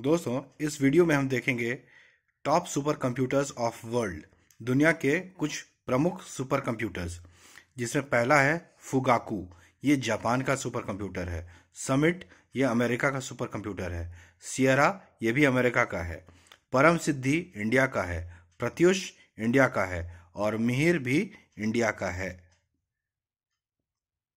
दोस्तों इस वीडियो में हम देखेंगे top super computers of world दुनिया के कुछ प्रमुख सुपर कंप्यूटर्स जिसमें पहला है फुगाकू ये जापान का सुपर कंप्यूटर है समिट ये अमेरिका का सुपर कंप्यूटर है सियरा ये भी अमेरिका का है परम सिद्धि इंडिया का है प्रत्युष इंडिया का है और मिहिर भी इंडिया का है